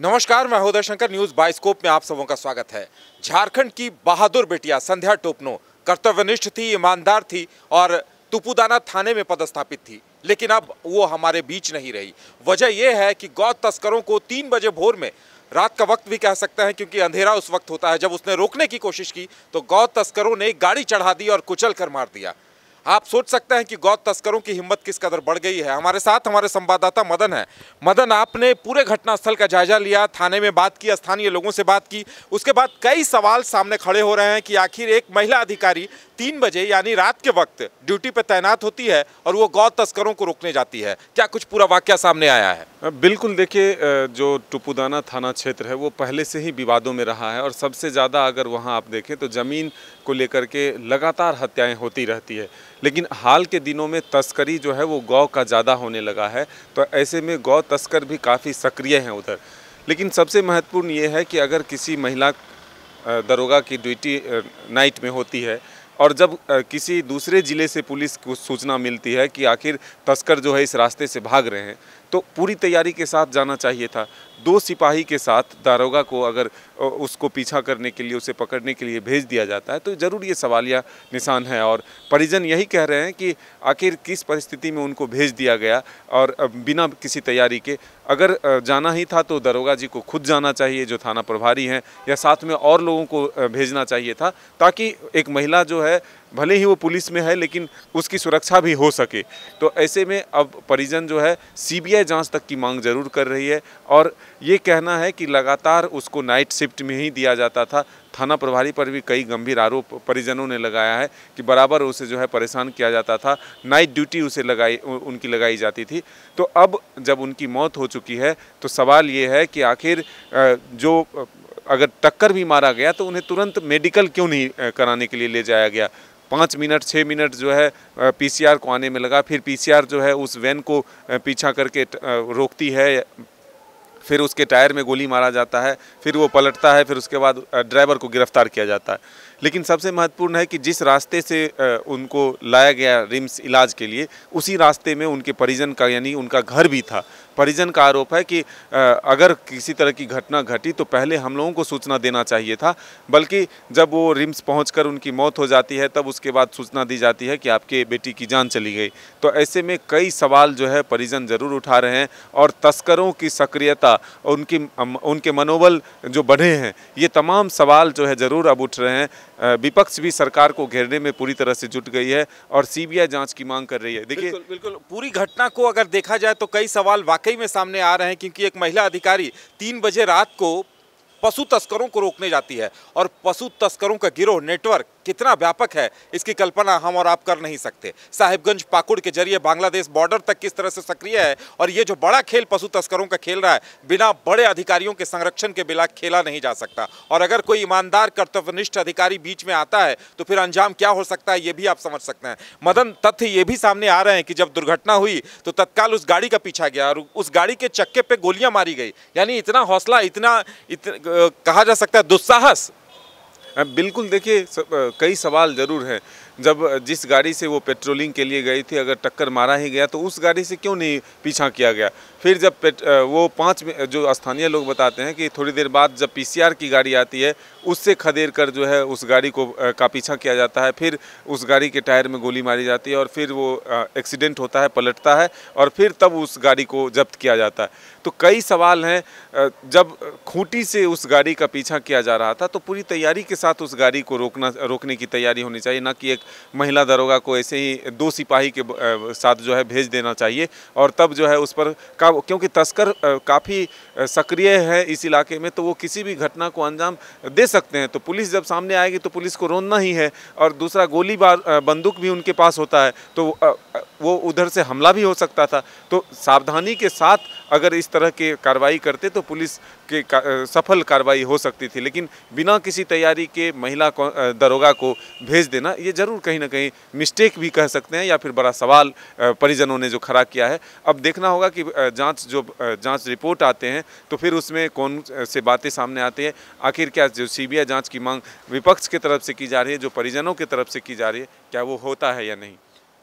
नमस्कार मैं होदय Shankar news bioscope में आप सबों का स्वागत है झारखंड की बहादुर बेटिया संध्या टोपनो कर्तव्यनिष्ठ थी ईमानदार थी और तुपुदाना थाने में पदस्थापित थी लेकिन अब वो हमारे बीच नहीं रही वजह यह है कि गौ तस्करों को तीन बजे भोर में रात का वक्त भी कह सकते हैं क्योंकि अंधेरा उस वक्त होता है जब उसने रोकने की कोशिश की तो गौ तस्करों ने गाड़ी चढ़ा दी और कुचल कर मार दिया आप सोच सकते हैं कि गौ तस्करों की हिम्मत किस कदर बढ़ गई है हमारे साथ हमारे संवाददाता मदन है मदन आपने पूरे घटनास्थल का जायजा लिया थाने में बात की स्थानीय लोगों से बात की उसके बाद कई सवाल सामने खड़े हो रहे हैं कि आखिर एक महिला अधिकारी तीन बजे यानी रात के वक्त ड्यूटी पर तैनात होती है और वो गौ तस्करों को रोकने जाती है क्या कुछ पूरा वाक्य सामने आया है बिल्कुल देखिए जो टुपुदाना थाना क्षेत्र है वो पहले से ही विवादों में रहा है और सबसे ज़्यादा अगर वहाँ आप देखें तो ज़मीन को लेकर के लगातार हत्याएं होती रहती है लेकिन हाल के दिनों में तस्करी जो है वो गौ का ज़्यादा होने लगा है तो ऐसे में गौ तस्कर भी काफ़ी सक्रिय हैं उधर लेकिन सबसे महत्वपूर्ण ये है कि अगर किसी महिला दरोगा की ड्यूटी नाइट में होती है और जब किसी दूसरे ज़िले से पुलिस को सूचना मिलती है कि आखिर तस्कर जो है इस रास्ते से भाग रहे हैं तो पूरी तैयारी के साथ जाना चाहिए था दो सिपाही के साथ दारोगा को अगर उसको पीछा करने के लिए उसे पकड़ने के लिए भेज दिया जाता है तो ज़रूर ये सवालिया निशान है और परिजन यही कह रहे हैं कि आखिर किस परिस्थिति में उनको भेज दिया गया और बिना किसी तैयारी के अगर जाना ही था तो दारोगा जी को खुद जाना चाहिए जो थाना प्रभारी हैं या साथ में और लोगों को भेजना चाहिए था ताकि एक महिला जो है भले ही वो पुलिस में है लेकिन उसकी सुरक्षा भी हो सके तो ऐसे में अब परिजन जो है सी सीबीआई जांच तक की मांग जरूर कर रही है और ये कहना है कि लगातार उसको नाइट शिफ्ट में ही दिया जाता था थाना प्रभारी पर भी कई गंभीर आरोप परिजनों ने लगाया है कि बराबर उसे जो है परेशान किया जाता था नाइट ड्यूटी उसे लगाई उनकी लगाई जाती थी तो अब जब उनकी मौत हो चुकी है तो सवाल ये है कि आखिर जो अगर टक्कर भी मारा गया तो उन्हें तुरंत मेडिकल क्यों नहीं कराने के लिए ले जाया गया पाँच मिनट छः मिनट जो है पीसीआर को आने में लगा फिर पीसीआर जो है उस वैन को पीछा करके रोकती है फिर उसके टायर में गोली मारा जाता है फिर वो पलटता है फिर उसके बाद ड्राइवर को गिरफ्तार किया जाता है लेकिन सबसे महत्वपूर्ण है कि जिस रास्ते से उनको लाया गया रिम्स इलाज के लिए उसी रास्ते में उनके परिजन का यानी उनका घर भी था परिजन का आरोप है कि अगर किसी तरह की घटना घटी तो पहले हम लोगों को सूचना देना चाहिए था बल्कि जब वो रिम्स पहुंचकर उनकी मौत हो जाती है तब उसके बाद सूचना दी जाती है कि आपके बेटी की जान चली गई तो ऐसे में कई सवाल जो है परिजन ज़रूर उठा रहे हैं और तस्करों की सक्रियता उनकी उनके मनोबल जो बढ़े हैं ये तमाम सवाल जो है ज़रूर अब उठ रहे हैं विपक्ष भी सरकार को घेरने में पूरी तरह से जुट गई है और सीबीआई जांच की मांग कर रही है देखिए बिल्कुल, बिल्कुल पूरी घटना को अगर देखा जाए तो कई सवाल वाकई वाकई में सामने आ रहे हैं क्योंकि एक महिला अधिकारी तीन बजे रात को पशु तस्करों को रोकने जाती है और पशु तस्करों का गिरोह नेटवर्क कितना व्यापक है इसकी कल्पना हम और आप कर नहीं सकते साहिबगंज पाकुड़ के जरिए बांग्लादेश बॉर्डर तक किस तरह से सक्रिय है और ये जो बड़ा खेल पशु तस्करों का खेल रहा है बिना बड़े अधिकारियों के संरक्षण के बिना खेला नहीं जा सकता और अगर कोई ईमानदार कर्तव्यनिष्ठ अधिकारी बीच में आता है तो फिर अंजाम क्या हो सकता है ये भी आप समझ सकते हैं मदन तथ्य ये भी सामने आ रहे हैं कि जब दुर्घटना हुई तो तत्काल उस गाड़ी का पीछा गया और उस गाड़ी के चक्के पर गोलियां मारी गई यानी इतना हौसला इतना, इतना कहा जा सकता है दुस्साहस बिल्कुल देखिए कई सवाल ज़रूर हैं जब जिस गाड़ी से वो पेट्रोलिंग के लिए गई थी अगर टक्कर मारा ही गया तो उस गाड़ी से क्यों नहीं पीछा किया गया फिर जब वो पाँच जो स्थानीय लोग बताते हैं कि थोड़ी देर बाद जब पीसीआर की गाड़ी आती है उससे खदेड़ कर जो है उस गाड़ी को का पीछा किया जाता है फिर उस गाड़ी के टायर में गोली मारी जाती है और फिर वो एक्सीडेंट होता है पलटता है और फिर तब उस गाड़ी को जब्त किया जाता है तो कई सवाल हैं जब खूंटी से उस गाड़ी का पीछा किया जा रहा था तो पूरी तैयारी के साथ उस गाड़ी को रोकना रोकने की तैयारी होनी चाहिए ना कि एक महिला दरोगा को ऐसे ही दो सिपाही के साथ जो है भेज देना चाहिए और तब जो है उस पर का क्योंकि तस्कर काफ़ी सक्रिय है इस इलाके में तो वो किसी भी घटना को अंजाम दे सकते हैं तो पुलिस जब सामने आएगी तो पुलिस को रोनना ही है और दूसरा गोली बार बंदूक भी उनके पास होता है तो वो उधर से हमला भी हो सकता था तो सावधानी के साथ अगर इस तरह के कार्रवाई करते तो पुलिस के का, सफल कार्रवाई हो सकती थी लेकिन बिना किसी तैयारी के महिला को दरोगा को भेज देना ये ज़रूर कहीं ना कहीं मिस्टेक भी कह सकते हैं या फिर बड़ा सवाल परिजनों ने जो खड़ा किया है अब देखना होगा कि जांच जो जांच रिपोर्ट आते हैं तो फिर उसमें कौन से बातें सामने आती है आखिर क्या जो सी बी की मांग विपक्ष की तरफ से की जा रही है जो परिजनों की तरफ से की जा रही है क्या वो होता है या नहीं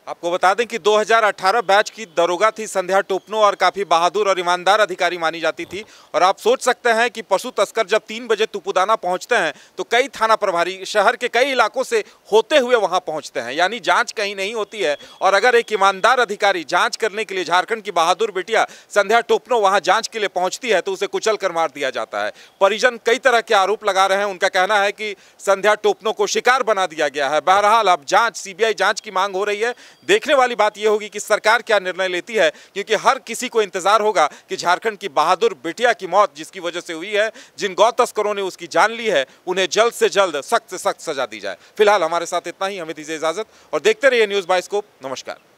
आपको बता दें कि 2018 बैच की दरोगा थी संध्या टोपनो और काफ़ी बहादुर और ईमानदार अधिकारी मानी जाती थी और आप सोच सकते हैं कि पशु तस्कर जब तीन बजे तुपुदाना पहुंचते हैं तो कई थाना प्रभारी शहर के कई इलाकों से होते हुए वहां पहुंचते हैं यानी जांच कहीं नहीं होती है और अगर एक ईमानदार अधिकारी जाँच करने के लिए झारखंड की बहादुर बेटिया संध्या टोपनो वहाँ जाँच के लिए पहुँचती है तो उसे कुचल कर मार दिया जाता है परिजन कई तरह के आरोप लगा रहे हैं उनका कहना है कि संध्या टोपनो को शिकार बना दिया गया है बहरहाल अब जाँच सी जाँच की मांग हो रही है देखने वाली बात यह होगी कि सरकार क्या निर्णय लेती है क्योंकि हर किसी को इंतजार होगा कि झारखंड की बहादुर बिटिया की मौत जिसकी वजह से हुई है जिन गौ तस्करों ने उसकी जान ली है उन्हें जल्द से जल्द सख्त से सख्त सजा दी जाए फिलहाल हमारे साथ इतना ही हमें दीजिए इजाजत और देखते रहिए न्यूज़ बाइस्कोप नमस्कार